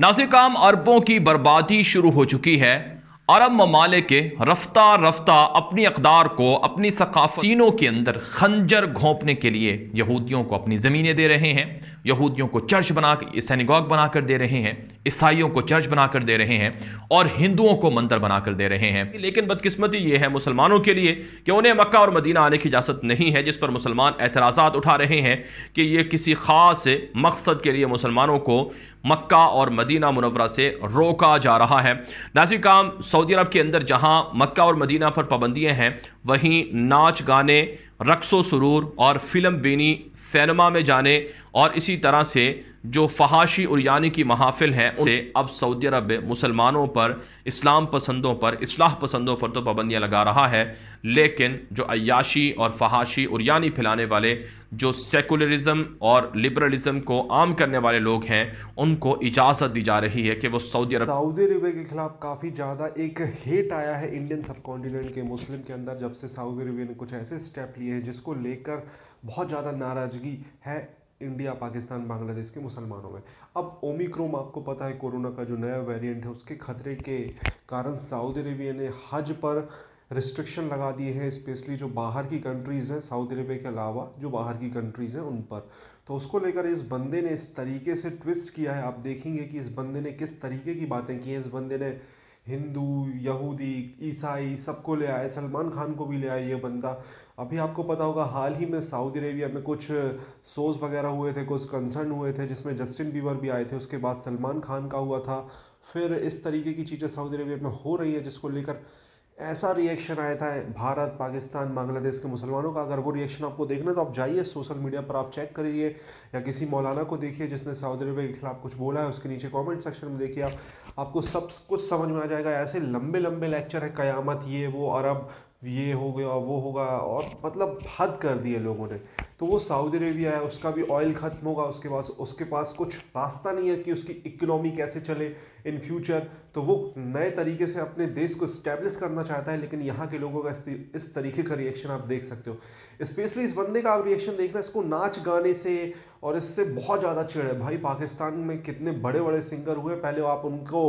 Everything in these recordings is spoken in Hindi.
नाजिकाम अरबों की बर्बादी शुरू हो चुकी है अरब ममालिक रफ्तार रफ्तार अपनी अकदार को अपनी सकाफीनों के अंदर खंजर घोंपने के लिए यहूदियों को अपनी ज़मीनें दे रहे हैं यहूदियों को चर्च बना सैनिगॉग बनाकर दे रहे हैं ईसाइयों को चर्च बनाकर दे रहे हैं और हिंदुओं को मंदिर बनाकर दे रहे हैं लेकिन बदकिस्मती ये है मुसलमानों के लिए कि उन्हें मक्का और मदीना आने की इजाज़त नहीं है जिस पर मुसलमान एतराज़ा उठा रहे हैं कि ये किसी ख़ास मकसद के लिए मुसलमानों को मक्का और मदीना मुनवरा से रोका जा रहा है नाजी काम सऊदी अरब के अंदर जहाँ मक्का और मदीना पर पाबंदियाँ हैं वहीं नाच गाने रक्सो सुरूर और फिल्म बीनी सैनमा में जाने और इसी तरह से जो फहाशी और यानी की महाफिल हैं उसे अब सऊदी अरब मुसलमानों पर इस्लाम पसंदों पर इसलाह पसंदों पर तो पाबंदियाँ लगा रहा है लेकिन जो अयाशी और फहाशी और यानी फैलाने वाले जो सेकुलरिज्म और लिबरलिज़म को आम करने वाले लोग हैं उनको इजाज़त दी जा रही है कि वो सऊदी अरब सऊदी अरबिया के खिलाफ काफ़ी ज़्यादा एक हेट आया है इंडियन सब कॉन्टिनेंट के मुस्लिम के अंदर जब से सऊदी अरबिया ने कुछ ऐसे स्टेप लिए हैं जिसको लेकर बहुत ज़्यादा नाराज़गी है इंडिया पाकिस्तान बांग्लादेश के मुसलमानों में अब ओमिक्रोम आपको पता है कोरोना का जो नया वेरिएंट है उसके खतरे के कारण सऊदी अरबिया ने हज पर रिस्ट्रिक्शन लगा दिए हैं स्पेशली जो बाहर की कंट्रीज़ हैं साउथ अरबिया के अलावा जो बाहर की कंट्रीज़ हैं उन पर तो उसको लेकर इस बंदे ने इस तरीके से ट्विस्ट किया है आप देखेंगे कि इस बंदे ने किस तरीके की बातें की हैं इस बंदे ने हिंदू यहूदी ईसाई सबको ले आए सलमान खान को भी ले आए ये बंदा अभी आपको पता होगा हाल ही में सऊदी अरेबिया में कुछ सोज वगैरह हुए थे कुछ कंसर्न हुए थे जिसमें जस्टिन बीबर भी आए थे उसके बाद सलमान खान का हुआ था फिर इस तरीके की चीज़ें सऊदी अरेबिया में हो रही हैं जिसको लेकर ऐसा रिएक्शन आया था भारत पाकिस्तान बांग्लादेश के मुसलमानों का अगर वो रिएक्शन आपको देखना तो आप जाइए सोशल मीडिया पर आप चेक करिए या किसी मौलाना को देखिए जिसने सऊदी अरबिया के खिलाफ कुछ बोला है उसके नीचे कमेंट सेक्शन में देखिए आप आपको सब कुछ समझ में आ जाएगा ऐसे लंबे लंबे लेक्चर है कयामत ये वो अरब ये हो गया वो होगा और मतलब हद कर दी है लोगों ने तो वो सऊदी अरेबिया है उसका भी ऑयल ख़त्म होगा उसके पास उसके पास कुछ रास्ता नहीं है कि उसकी इकोनॉमी कैसे चले इन फ्यूचर तो वो नए तरीके से अपने देश को इस्टेब्लिश करना चाहता है लेकिन यहाँ के लोगों का इस तरीके का रिएक्शन आप देख सकते हो स्पेशली इस बंदे का आप रिएक्शन देखना इसको नाच गाने से और इससे बहुत ज़्यादा चिड़ है भाई पाकिस्तान में कितने बड़े बड़े सिंगर हुए पहले आप उनको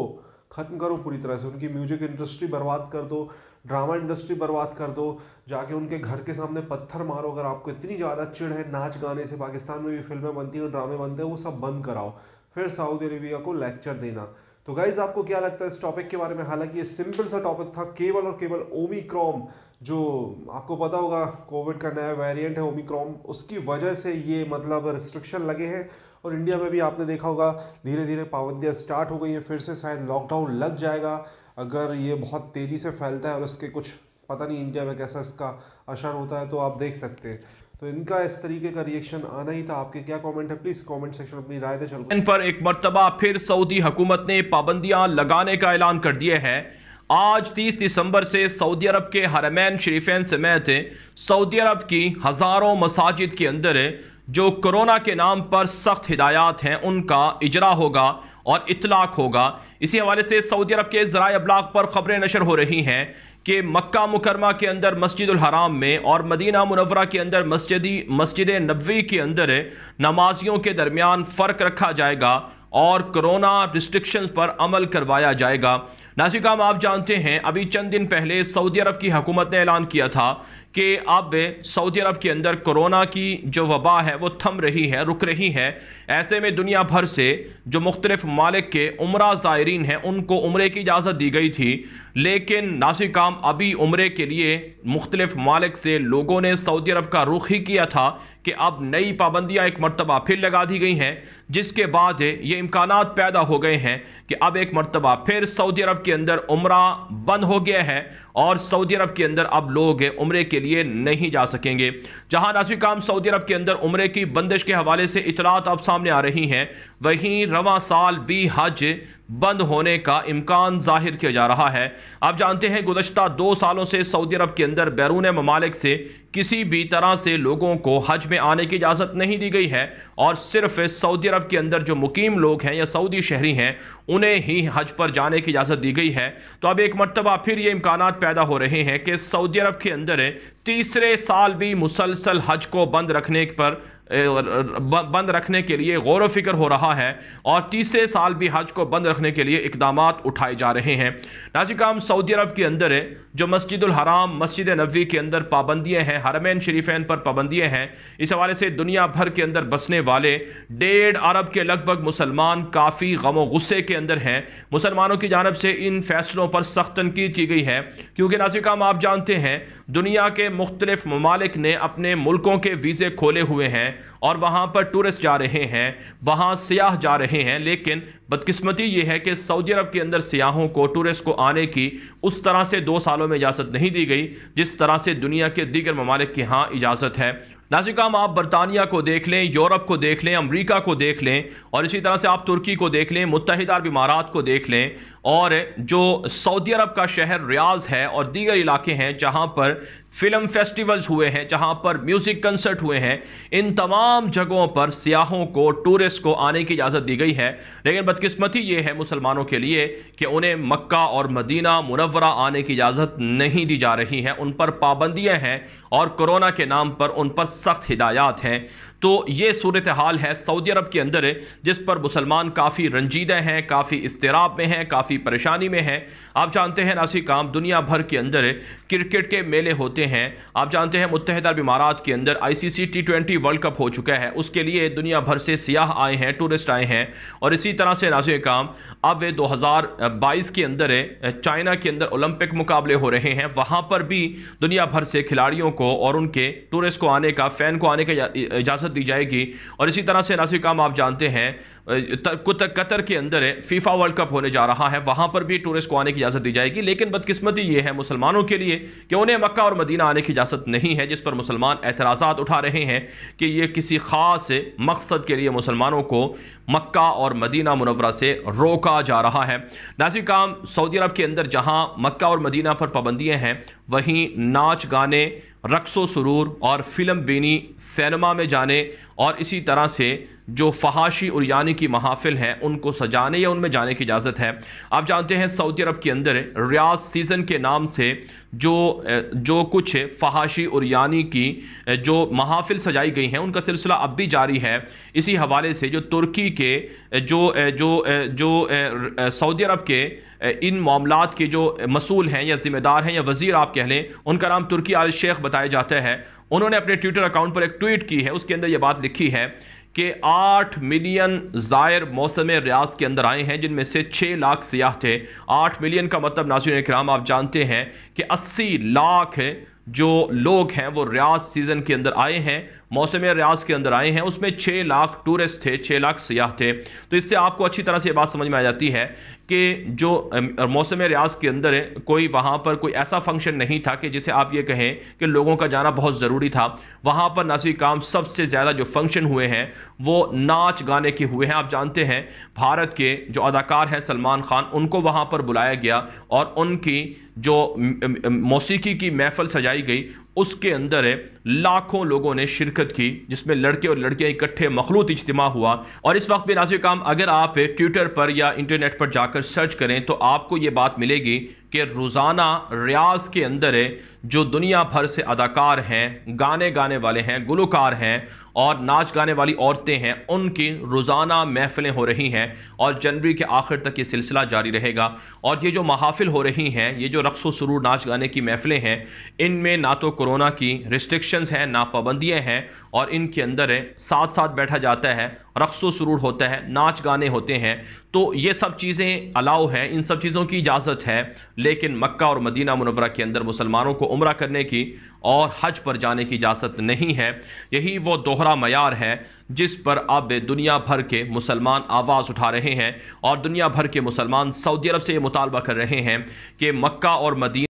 ख़त्म करो पूरी तरह से उनकी म्यूजिक इंडस्ट्री बर्बाद कर दो ड्रामा इंडस्ट्री बर्बाद कर दो जाके उनके घर के सामने पत्थर मारो अगर आपको इतनी ज़्यादा चिड़ है नाच गाने से पाकिस्तान में भी फिल्में बनती हैं ड्रामे बनते हैं वो सब बंद कराओ फिर सऊदी अरेबिया को लेक्चर देना तो गाइज आपको क्या लगता है इस टॉपिक के बारे में हालांकि ये सिंपल सा टॉपिक था केवल और केवल ओमिक्रॉम जो आपको पता होगा कोविड का नया वेरिएंट है ओमिक्रॉम उसकी वजह से ये मतलब रिस्ट्रिक्शन लगे हैं और इंडिया में भी आपने देखा होगा धीरे धीरे पाबंदियाँ स्टार्ट हो गई है फिर से शायद लॉकडाउन लग जाएगा अगर ये बहुत तेज़ी से फैलता है और इसके कुछ पता नहीं इंडिया में कैसा इसका असर होता है तो आप देख सकते हैं तो इनका इस तरीके का रिएक्शन आना ही था आपके क्या कमेंट है प्लीज कमेंट सेक्शन में अपनी राय दे चलो इन पर एक मरतबा फिर सऊदी हुकूमत ने पाबंदियां लगाने का ऐलान कर दिया है आज 30 दिसंबर से सऊदी अरब के हरमैन शरीफें समेत सऊदी अरब की हज़ारों मसाजिद के अंदर जो कोरोना के नाम पर सख्त हिदायत हैं उनका इजरा होगा और इतलाक होगा इसी हवाले से सऊदी अरब के ज़रा अबलाग पर ख़बरें नशर हो रही हैं कि मक्का मुकरमा के अंदर मस्जिद हराम में और मदीना मुनवरा के अंदर मस्जिदी मस्जिद नबी के अंदर नमाजियों के दरमियान फ़र्क रखा जाएगा और कोरोना रिस्ट्रिक्शंस पर अमल करवाया जाएगा नासिक काम आप जानते हैं अभी चंद दिन पहले सऊदी अरब की हुकूमत ने ऐलान किया था कि अब सऊदी अरब के अंदर कोरोना की जो वबा है वो थम रही है रुक रही है ऐसे में दुनिया भर से जो मुख्तलिफ मालिक के उम्र ज़ायरीन हैं उनको उम्र की इजाज़त दी गई थी लेकिन नासिक काम अभी उम्र के लिए मुख्तलिफ मालिक से लोगों ने सऊदी अरब का रुख ही किया था कि अब नई पाबंदियाँ एक मरतबा फिर लगा दी गई हैं जिसके बाद ये इम्कान पैदा हो गए हैं कि अब एक मरतबा फिर सऊदी अरब के अंदर उम्र बंद हो गया है और सऊदी अरब के अंदर अब लोग उम्र के लिए नहीं जा सकेंगे जहाँ नाजवी काम सऊदी अरब के अंदर उम्र की बंदिश के हवाले से इतलात अब सामने आ रही हैं वहीं रवा साल भी हज बंद होने का इम्कान जाहिर किया जा रहा है आप जानते हैं गुजशत दो सालों से सऊदी अरब के अंदर बैरून ममालिक से किसी भी तरह से लोगों को हज में आने की इजाज़त नहीं दी गई है और सिर्फ सऊदी अरब के अंदर जो मुकीम लोग हैं या सऊदी शहरी हैं उन्हें ही हज पर जाने की इजाज़त दी गई है तो अब एक मरतबा फिर ये इम्कान पैदा हो रहे हैं कि सऊदी अरब के अंदर तीसरे साल भी मुसलसल हज को बंद रखने पर बंद रखने के लिए गौर वफिक्र हो रहा है और तीसरे साल भी हज को बंद रखने के लिए इकदाम उठाए जा रहे हैं नाजी काम सऊदी अरब के अंदर है जो मस्जिद हराम मस्जिद नबी के अंदर पाबंदियाँ हैं हरमैन शरीफैन पर पाबंदियाँ हैं इस हवाले से दुनिया भर के अंदर बसने वाले डेढ़ अरब के लगभग मुसलमान काफ़ी गमो गुस्से के अंदर हैं मुसलमानों की जानब से इन फैसलों पर सख्त तनकीद की गई है क्योंकि नाजिक काम आप जानते हैं दुनिया के मुख्तलिफ ममालिक ने अपने मुल्कों के वीज़े खोले हुए हैं और वहाँ पर टूरिस्ट जा रहे हैं वहाँ सयाह जा रहे हैं लेकिन बदकिस्मती ये है कि सऊदी अरब के अंदर सयाहों को टूरिस्ट को आने की उस तरह से दो सालों में इजाज़त नहीं दी गई जिस तरह से दुनिया के दीगर ममालिक के यहाँ इजाज़त है नाजिकाम आप बरतानिया को देख लें यूरोप को देख लें अमरीका को देख लें और इसी तरह से आप तुर्की को देख लें मुतहद अरब इमारात को देख लें और जो सऊदी अरब का शहर रियाज है और दीगर इलाके हैं जहाँ पर फिल्म फेस्टिवल्स हुए हैं जहाँ पर म्यूज़िक कंसर्ट हुए हैं इन तमाम जगहों पर सियाहों को टूरिस्ट को आने की इजाज़त दी गई है लेकिन बदकस्मती ये है मुसलमानों के लिए कि उन्हें मक्का और मदीना मुनवरा आने की इजाज़त नहीं दी जा रही है उन पर पाबंदियाँ हैं और कोरोना के नाम पर उन पर सख्त हिदायत हैं तो ये सूरत हाल है सऊदी अरब के अंदर जिस पर मुसलमान काफ़ी रंजीदे हैं काफ़ी इसतराब में हैं काफ़ी परेशानी में हैं आप जानते हैं नासी काम दुनिया भर के अंदर क्रिकेट के मेले होते हैं आप जानते हैं मुतहद अरब इमारात के अंदर I C C T twenty world cup हो चुका है उसके लिए दुनिया भर से सियाह आए हैं टूरिस्ट आए हैं और इसी तरह से नासी काम अब दो हज़ार बाईस के अंदर चाइना के अंदर ओलंपिक मुकाबले हो रहे हैं वहाँ पर भी दुनिया भर से खिलाड़ियों को और उनके टूरिस्ट को आने का फ़ैन को आने का इजाज़त इजाज़त दी जाएगी और इसी तरह से नासिर काम आप जानते हैं कतर के अंदर फीफा वर्ल्ड कप होने जा रहा है वहां पर भी टूरिस्ट को आने की इजाज़त दी जाएगी लेकिन बदकिस्मती ये है मुसलमानों के लिए कि उन्हें मक्का और मदीना आने की इजाज़त नहीं है जिस पर मुसलमान एतराज उठा रहे हैं कि ये किसी ख़ास मकसद के लिए मुसलमानों को मक्का और मदीना मुनवरा से रोका जा रहा है नाजिक काम सऊदी अरब के अंदर जहाँ मक्का और मदीना पर पाबंदियाँ हैं वहीं नाच गाने रक्सो सुरूर और फिल्म बीनी सिनेमा में जाने और इसी तरह से जो फहाशी और यानी की महाफिल हैं उनको सजाने या उनमें जाने की इजाज़त है आप जानते हैं सऊदी अरब के अंदर रियाज सीज़न के नाम से जो जो कुछ फहाशी और यानी की जो महाफिल सजाई गई हैं उनका सिलसिला अब भी जारी है इसी हवाले से जो तुर्की के जो जो जो सऊदी अरब के इन मामला के जो मसूल हैं या ज़िम्मेदार हैं या वज़ी आप कह लें उनका नाम तुर्की आल शेख बताया जाता है उन्होंने अपने ट्विटर अकाउंट पर एक ट्वीट की है उसके अंदर यह बात लिखी है कि आठ मिलियन ज़ायर मौसम रियाज के अंदर आए हैं जिनमें से छः लाख सियाह थे आठ मिलियन का मतलब नाजुन कराम आप जानते हैं कि अस्सी लाख जो लोग हैं वो रियाज सीज़न के अंदर आए हैं मौसम रियाज के अंदर आए हैं उसमें छः लाख टूरिस्ट थे छः लाख सयाह थे तो इससे आपको अच्छी तरह से ये बात समझ में आ जाती है के जो मौसम रियाज के अंदर है कोई वहाँ पर कोई ऐसा फंक्शन नहीं था कि जिसे आप ये कहें कि लोगों का जाना बहुत ज़रूरी था वहाँ पर नासिर काम सबसे ज़्यादा जो फंक्शन हुए हैं वो नाच गाने के हुए हैं आप जानते हैं भारत के जो अदाकार हैं सलमान खान उनको वहाँ पर बुलाया गया और उनकी जो मौसीकी की महफल सजाई गई उसके अंदर है लाखों लोगों ने शिरकत की जिसमें लड़के और लड़कियां इकट्ठे मखलूत इज्तम हुआ और इस वक्त भी नाजिर काम अगर आप ट्विटर पर या इंटरनेट पर जाकर सर्च करें तो आपको ये बात मिलेगी कि रोज़ाना रियाज के अंदर है जो दुनिया भर से अदाकार हैं गाने गाने वाले हैं गुलकार हैं और नाच गाने वाली औरतें हैं उनकी रोज़ाना महफ़िलें हो रही हैं और जनवरी के आखिर तक ये सिलसिला जारी रहेगा और ये जो महाफिल हो रही हैं ये जो रक्स सुरूर नाच गाने की महफ़िलें हैं इनमें ना तो कोरोना की रिस्ट्रिक्शंस हैं ना पाबंदियाँ हैं और इनके अंदर साथ साथ बैठा जाता है रक्स सुरूर होता है नाच गाने होते हैं तो ये सब चीज़ें अलाउ हैं इन सब चीज़ों की इजाज़त है लेकिन मक्का और मदीना मुनवरा के अंदर मुसलमानों को उम्र करने की और हज पर जाने की इजाज़त नहीं है यही वो दोहरा मैार है जिस पर अब दुनिया भर के मुसलमान आवाज़ उठा रहे हैं और दुनिया भर के मुसलमान सऊदी अरब से ये मुतालबा कर रहे हैं कि मक् और मदीना